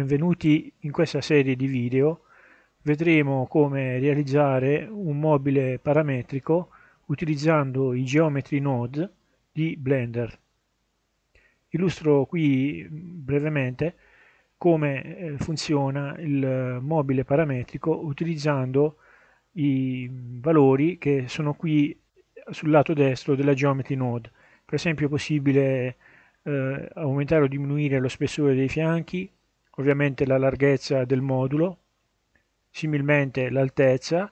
Benvenuti in questa serie di video vedremo come realizzare un mobile parametrico utilizzando i geometry node di Blender. Illustro qui mm, brevemente come eh, funziona il eh, mobile parametrico utilizzando i mm, valori che sono qui sul lato destro della geometry node. Per esempio è possibile eh, aumentare o diminuire lo spessore dei fianchi, ovviamente la larghezza del modulo, similmente l'altezza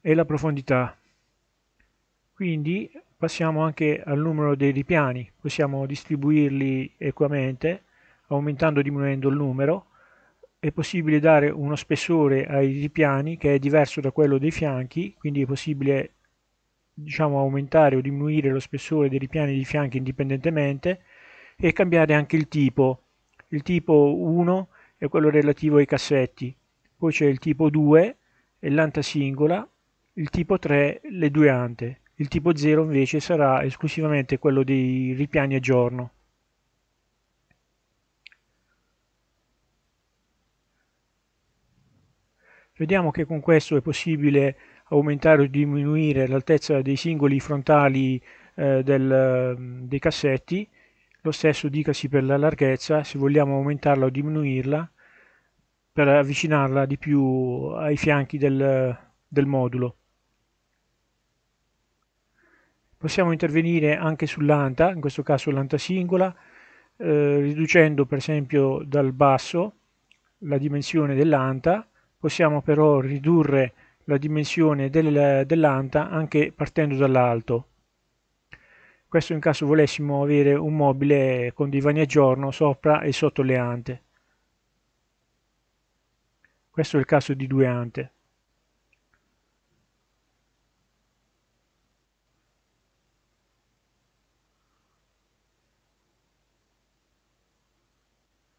e la profondità. Quindi passiamo anche al numero dei ripiani, possiamo distribuirli equamente aumentando o diminuendo il numero, è possibile dare uno spessore ai ripiani che è diverso da quello dei fianchi, quindi è possibile diciamo, aumentare o diminuire lo spessore dei ripiani di fianchi indipendentemente e cambiare anche il tipo il tipo 1 è quello relativo ai cassetti, poi c'è il tipo 2 e l'anta singola, il tipo 3 le due ante, il tipo 0 invece sarà esclusivamente quello dei ripiani a giorno. Vediamo che con questo è possibile aumentare o diminuire l'altezza dei singoli frontali eh, del, dei cassetti lo stesso dicasi per la larghezza, se vogliamo aumentarla o diminuirla per avvicinarla di più ai fianchi del, del modulo. Possiamo intervenire anche sull'anta, in questo caso l'anta singola, eh, riducendo per esempio dal basso la dimensione dell'anta, possiamo però ridurre la dimensione del, dell'anta anche partendo dall'alto. Questo in caso volessimo avere un mobile con divani a giorno sopra e sotto le ante. Questo è il caso di due ante.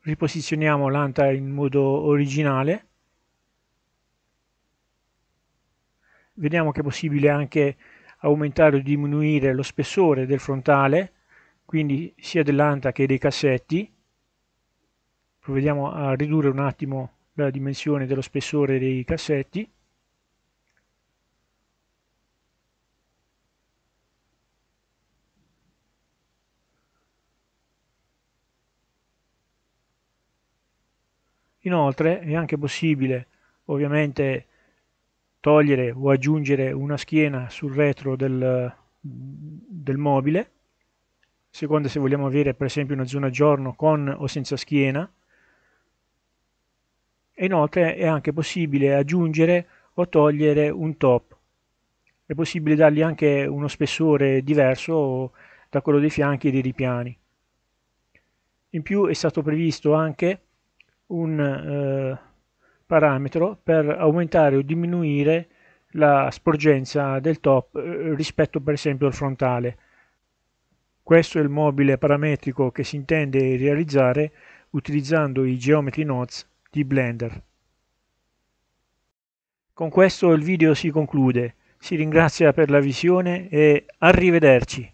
Riposizioniamo l'anta in modo originale. Vediamo che è possibile anche aumentare o diminuire lo spessore del frontale, quindi sia dell'anta che dei cassetti. Provvediamo a ridurre un attimo la dimensione dello spessore dei cassetti. Inoltre è anche possibile ovviamente togliere o aggiungere una schiena sul retro del, del mobile, seconda se vogliamo avere per esempio una zona giorno con o senza schiena, e inoltre è anche possibile aggiungere o togliere un top. È possibile dargli anche uno spessore diverso da quello dei fianchi e dei ripiani. In più è stato previsto anche un eh, parametro per aumentare o diminuire la sporgenza del top eh, rispetto per esempio al frontale. Questo è il mobile parametrico che si intende realizzare utilizzando i Geometry Nodes di Blender. Con questo il video si conclude, si ringrazia per la visione e arrivederci!